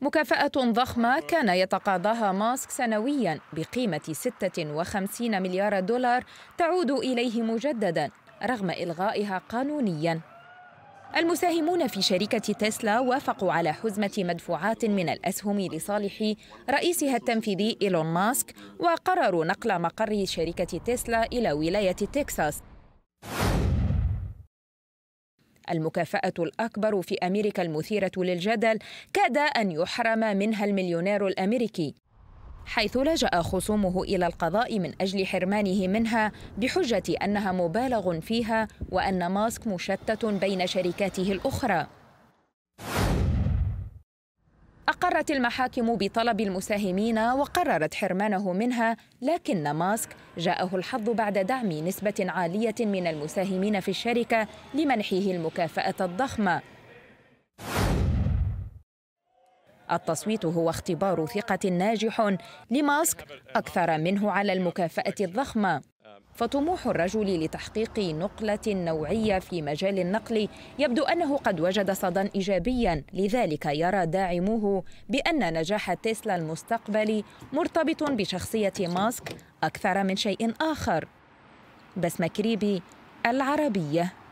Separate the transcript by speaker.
Speaker 1: مكافأة ضخمة كان يتقاضاها ماسك سنويا بقيمة 56 مليار دولار تعود إليه مجددا رغم إلغائها قانونيا المساهمون في شركة تسلا وافقوا على حزمة مدفوعات من الأسهم لصالح رئيسها التنفيذي إيلون ماسك وقرروا نقل مقر شركة تسلا إلى ولاية تكساس المكافأة الأكبر في أمريكا المثيرة للجدل كاد أن يحرم منها المليونير الأمريكي حيث لجأ خصومه إلى القضاء من أجل حرمانه منها بحجة أنها مبالغ فيها وأن ماسك مشتت بين شركاته الأخرى أقرت المحاكم بطلب المساهمين وقررت حرمانه منها لكن ماسك جاءه الحظ بعد دعم نسبة عالية من المساهمين في الشركة لمنحه المكافأة الضخمة التصويت هو اختبار ثقة ناجح لماسك أكثر منه على المكافأة الضخمة فطموح الرجل لتحقيق نقلة نوعية في مجال النقل يبدو أنه قد وجد صدى إيجابيا لذلك يرى داعموه بأن نجاح تسلا المستقبلي مرتبط بشخصية ماسك أكثر من شيء آخر بسمة كريبي العربية